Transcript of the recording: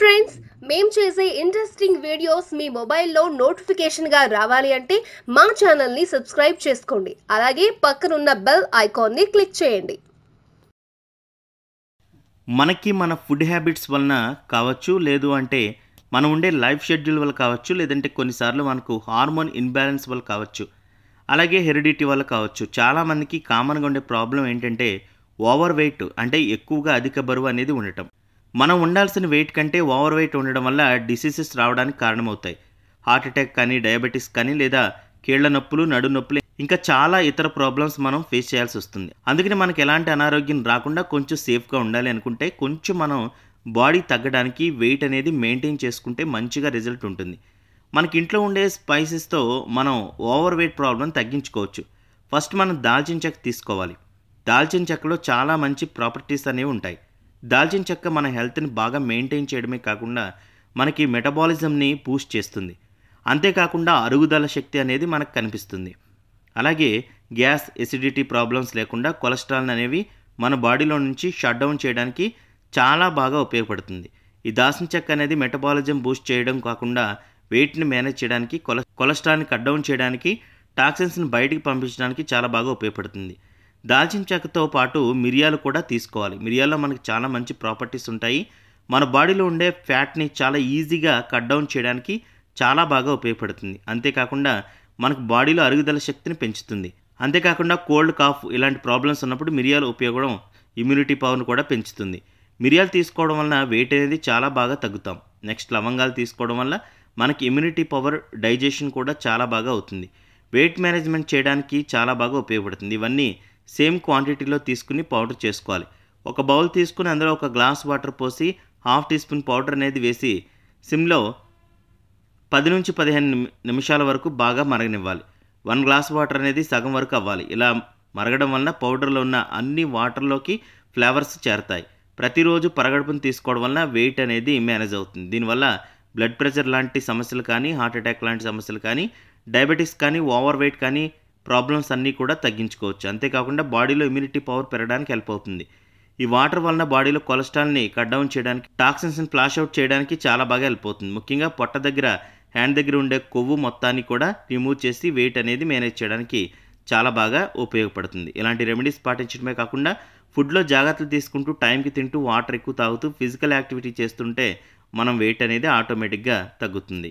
friends మేము చేసే interesting videos మీ మొబైల్లో నోటిఫికేషన్గా రావాలి అంటే మా ఛానల్ని సబ్స్క్రైబ్ చేసుకోండి అలాగే పక్కనున్న బెల్ ఐకాన్ని క్లిక్ చేయండి మనకి మన ఫుడ్ హ్యాబిట్స్ వలన కావచ్చు లేదు అంటే మనం ఉండే లైఫ్ షెడ్యూల్ వల్ల కావచ్చు లేదంటే కొన్నిసార్లు మనకు హార్మోన్ ఇన్బ్యాలెన్స్ వల్ల కావచ్చు అలాగే హెరిడిటీ వల్ల కావచ్చు చాలామందికి కామన్గా ఉండే ప్రాబ్లం ఏంటంటే ఓవర్ వెయిట్ అంటే ఎక్కువగా అధిక బరువు అనేది ఉండటం మనం ఉండాల్సిన వెయిట్ కంటే ఓవర్ వెయిట్ ఉండడం వల్ల డిసీజెస్ రావడానికి కారణమవుతాయి హార్ట్ అటాక్ కానీ డయాబెటీస్ కానీ లేదా కీళ్ల నొప్పులు నడు నొప్పులు ఇంకా చాలా ఇతర ప్రాబ్లమ్స్ మనం ఫేస్ చేయాల్సి వస్తుంది అందుకని మనకి ఎలాంటి అనారోగ్యం రాకుండా కొంచెం సేఫ్గా ఉండాలి అనుకుంటే కొంచెం మనం బాడీ తగ్గడానికి వెయిట్ అనేది మెయింటైన్ చేసుకుంటే మంచిగా రిజల్ట్ ఉంటుంది మనకి ఇంట్లో ఉండే స్పైసెస్తో మనం ఓవర్ వెయిట్ ప్రాబ్లం తగ్గించుకోవచ్చు ఫస్ట్ మనం దాల్చిన చెక్క తీసుకోవాలి దాల్చిన చెక్కలో చాలా మంచి ప్రాపర్టీస్ అనేవి ఉంటాయి దాల్చిన చెక్క మన హెల్త్ని బాగా మెయింటైన్ చేయడమే కాకుండా మనకి మెటబాలిజంని పూస్ట్ చేస్తుంది అంతేకాకుండా అరుగుదల శక్తి అనేది మనకు కనిపిస్తుంది అలాగే గ్యాస్ ఎసిడిటీ ప్రాబ్లమ్స్ లేకుండా కొలెస్ట్రాల్ అనేవి మన బాడీలో నుంచి షట్ డౌన్ చేయడానికి చాలా బాగా ఉపయోగపడుతుంది ఈ దాల్చిన చెక్క అనేది మెటబాలిజం బూస్ట్ చేయడం కాకుండా వెయిట్ని మేనేజ్ చేయడానికి కొలె కొలెస్ట్రాల్ని కట్ డౌన్ చేయడానికి టాక్సిన్స్ని బయటికి పంపించడానికి చాలా బాగా ఉపయోగపడుతుంది దాల్చిన చెక్కతో పాటు మిరియాలు కూడా తీసుకోవాలి మిరియాల్లో మనకి చాలా మంచి ప్రాపర్టీస్ ఉంటాయి మన బాడీలో ఉండే ఫ్యాట్ని చాలా ఈజీగా కట్ డౌన్ చేయడానికి చాలా బాగా ఉపయోగపడుతుంది అంతేకాకుండా మనకు బాడీలో అరుగుదల శక్తిని పెంచుతుంది అంతేకాకుండా కోల్డ్ కాఫ్ ఇలాంటి ప్రాబ్లమ్స్ ఉన్నప్పుడు మిరియాలు ఉపయోగం ఇమ్యూనిటీ పవర్ను కూడా పెంచుతుంది మిరియాలు తీసుకోవడం వలన వెయిట్ అనేది చాలా బాగా తగ్గుతాం నెక్స్ట్ లవంగాలు తీసుకోవడం వల్ల మనకి ఇమ్యూనిటీ పవర్ డైజెషన్ కూడా చాలా బాగా అవుతుంది వెయిట్ మేనేజ్మెంట్ చేయడానికి చాలా బాగా ఉపయోగపడుతుంది ఇవన్నీ సేమ్ క్వాంటిటీలో తీసుకుని పౌడర్ చేసుకోవాలి ఒక బౌల్ తీసుకుని అందులో ఒక గ్లాస్ వాటర్ పోసి హాఫ్ టీ స్పూన్ పౌడర్ అనేది వేసి సిమ్లో పది నుంచి పదిహేను నిమిషాల వరకు బాగా మరగనివ్వాలి వన్ గ్లాస్ వాటర్ అనేది సగం వరకు అవ్వాలి ఇలా మరగడం వలన పౌడర్లో ఉన్న అన్ని వాటర్లోకి ఫ్లేవర్స్ చేరతాయి ప్రతిరోజు పరగడుపును తీసుకోవడం వలన వెయిట్ అనేది మేనేజ్ అవుతుంది దీనివల్ల బ్లడ్ ప్రెషర్ లాంటి సమస్యలు కానీ హార్ట్ అటాక్ లాంటి సమస్యలు కానీ డయాబెటీస్ కానీ ఓవర్ వెయిట్ కానీ ప్రాబ్లమ్స్ అన్నీ కూడా తగ్గించుకోవచ్చు అంతేకాకుండా బాడీలో ఇమ్యూనిటీ పవర్ పెరగడానికి హెల్ప్ అవుతుంది ఈ వాటర్ వలన బాడీలో కొలెస్ట్రాల్ని కట్ డౌన్ చేయడానికి టాక్సిన్స్ని ఫ్లాష్ అవుట్ చేయడానికి చాలా బాగా హెల్ప్ అవుతుంది ముఖ్యంగా పొట్ట దగ్గర హ్యాండ్ దగ్గర ఉండే కొవ్వు మొత్తాన్ని కూడా రిమూవ్ చేసి వెయిట్ అనేది మేనేజ్ చేయడానికి చాలా బాగా ఉపయోగపడుతుంది ఇలాంటి రెమెడీస్ పాటించడమే కాకుండా ఫుడ్లో జాగ్రత్తలు తీసుకుంటూ టైంకి తింటూ వాటర్ ఎక్కువ తాగుతూ ఫిజికల్ యాక్టివిటీ చేస్తుంటే మనం వెయిట్ అనేది ఆటోమేటిక్గా తగ్గుతుంది